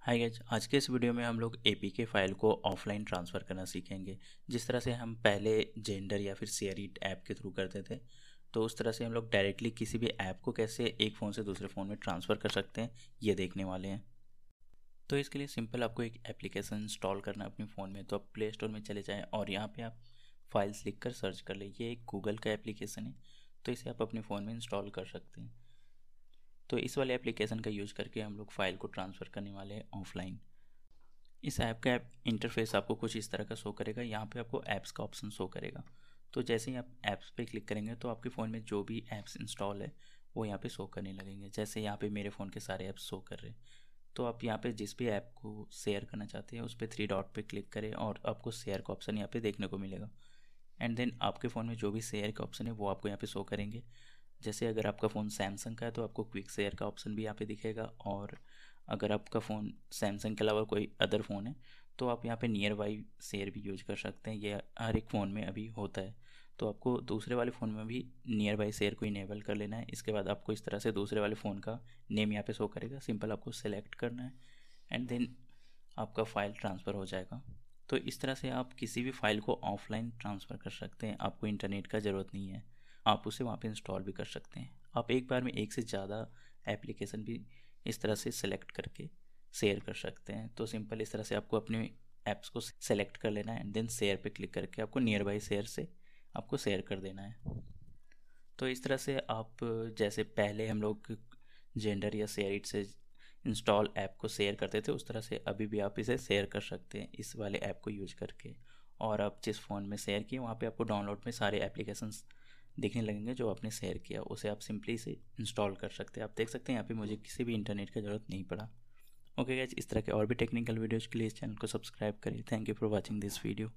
हाय guys आज के इस वीडियो में हम लोग ए के फाइल को ऑफलाइन ट्रांसफ़र करना सीखेंगे जिस तरह से हम पहले जेंडर या फिर सीआरईट ऐप के थ्रू करते थे तो उस तरह से हम लोग डायरेक्टली किसी भी ऐप को कैसे एक फ़ोन से दूसरे फ़ोन में ट्रांसफ़र कर सकते हैं ये देखने वाले हैं तो इसके लिए सिंपल आपको एक एप्लीकेशन इंस्टॉल करना है अपने फ़ोन में तो आप प्ले स्टोर में चले जाएँ और यहाँ पर आप फाइल्स लिख कर सर्च कर लें ये एक गूगल का एप्लीकेशन है तो इसे आप अपने फ़ोन में इंस्टॉल कर सकते हैं तो इस वाले एप्लीकेशन का यूज़ करके हम लोग फाइल को ट्रांसफ़र करने वाले हैं ऑफलाइन इस ऐप का ऐप इंटरफेस आपको कुछ इस तरह का शो करेगा यहाँ पे आपको ऐप्स का ऑप्शन शो करेगा तो जैसे ही आप ऐप्स पे क्लिक करेंगे तो आपके फ़ोन में जो भी ऐप्स इंस्टॉल है वो यहाँ पे शो करने लगेंगे जैसे यहाँ पे मेरे फ़ोन के सारे ऐप्स शो कर रहे हैं तो आप यहाँ पे जिस भी ऐप को शेयर करना चाहते हैं उस पर थ्री डॉट पे क्लिक करें और आपको शेयर का ऑप्शन यहाँ पे देखने को मिलेगा एंड देन आपके फ़ोन में जो भी शेयर का ऑप्शन है वो आपको यहाँ पे शो करेंगे जैसे अगर आपका फ़ोन सैमसंग का है तो आपको क्विक शेयर का ऑप्शन भी यहाँ पे दिखेगा और अगर आपका फ़ोन सैमसंग के अलावा कोई अदर फ़ोन है तो आप यहाँ पे नियर बाई शेयर भी यूज कर सकते हैं ये हर एक फ़ोन में अभी होता है तो आपको दूसरे वाले फ़ोन में भी नियर बाई शेयर को इनेबल कर लेना है इसके बाद आपको इस तरह से दूसरे वाले फ़ोन का नेम यहाँ पे शो करेगा सिंपल आपको सेलेक्ट करना है एंड देन आपका फ़ाइल ट्रांसफ़र हो जाएगा तो इस तरह से आप किसी भी फाइल को ऑफलाइन ट्रांसफ़र कर सकते हैं आपको इंटरनेट का ज़रूरत नहीं है आप उसे वहाँ पे इंस्टॉल भी कर सकते हैं आप एक बार में एक से ज़्यादा एप्लीकेशन भी इस तरह से सेलेक्ट करके शेयर कर सकते हैं तो सिंपल इस तरह से आपको अपने ऐप्स को सेलेक्ट कर लेना है एंड देन शेयर पे क्लिक करके आपको नियर बाई शेयर से आपको शेयर कर देना है तो इस तरह से आप जैसे पहले हम लोग जेंडर या शेयर इट से इंस्टॉल ऐप को शेयर करते थे उस तरह से अभी भी आप इसे शेयर कर सकते हैं इस वाले ऐप को यूज करके और आप जिस फ़ोन में शेयर किए वहाँ पे आपको डाउनलोड में सारे एप्लीकेशंस देखने लगेंगे जो आपने शेयर किया उसे आप सिंपली से इंस्टॉल कर सकते हैं आप देख सकते हैं यहाँ पे मुझे किसी भी इंटरनेट की ज़रूरत नहीं पड़ा ओके गैज इस तरह के और भी टेक्निकल वीडियोज़ के लिए इस चैनल को सब्सक्राइब करें thank you for watching this video